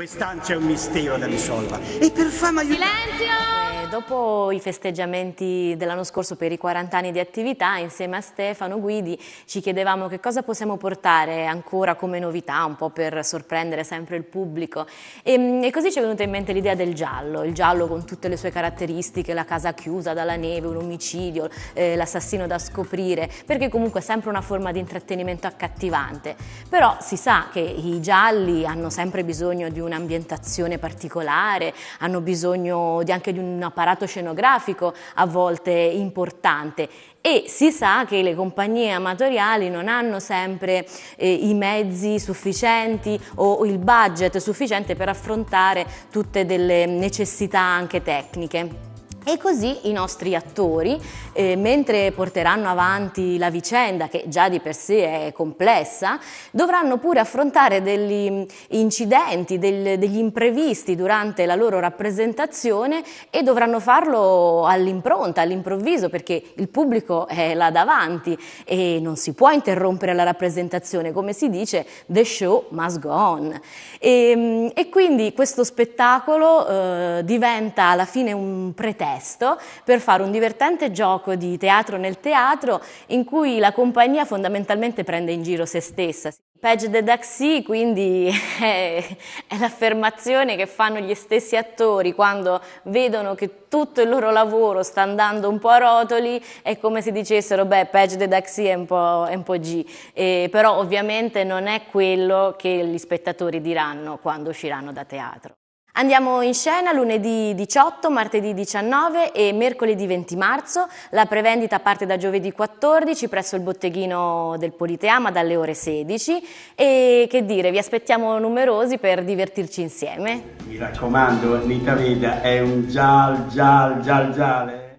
Quest'anno è un mistero da risolvere. E per fama aiutare... Silenzio! Dopo i festeggiamenti dell'anno scorso per i 40 anni di attività, insieme a Stefano Guidi ci chiedevamo che cosa possiamo portare ancora come novità, un po' per sorprendere sempre il pubblico. E, mm, e così ci è venuta in mente l'idea del giallo, il giallo con tutte le sue caratteristiche, la casa chiusa dalla neve, un omicidio, eh, l'assassino da scoprire, perché comunque è sempre una forma di intrattenimento accattivante. Però si sa che i gialli hanno sempre bisogno di un'ambientazione particolare, hanno bisogno di anche di una apparato scenografico a volte importante e si sa che le compagnie amatoriali non hanno sempre eh, i mezzi sufficienti o il budget sufficiente per affrontare tutte delle necessità anche tecniche. E così i nostri attori, eh, mentre porteranno avanti la vicenda, che già di per sé è complessa, dovranno pure affrontare degli incidenti, del, degli imprevisti durante la loro rappresentazione e dovranno farlo all'impronta, all'improvviso, perché il pubblico è là davanti e non si può interrompere la rappresentazione, come si dice, the show must go on. E, ehm, e quindi questo spettacolo eh, diventa alla fine un pretesto testo per fare un divertente gioco di teatro nel teatro in cui la compagnia fondamentalmente prende in giro se stessa. Page the Daxi quindi è, è l'affermazione che fanno gli stessi attori quando vedono che tutto il loro lavoro sta andando un po' a rotoli, è come se dicessero beh Page the Daxi è un po', è un po G, e, però ovviamente non è quello che gli spettatori diranno quando usciranno da teatro. Andiamo in scena lunedì 18, martedì 19 e mercoledì 20 marzo. La prevendita parte da giovedì 14 presso il botteghino del Politeama dalle ore 16 e che dire, vi aspettiamo numerosi per divertirci insieme. Mi raccomando, Nita Veda è un gial gial gial giale.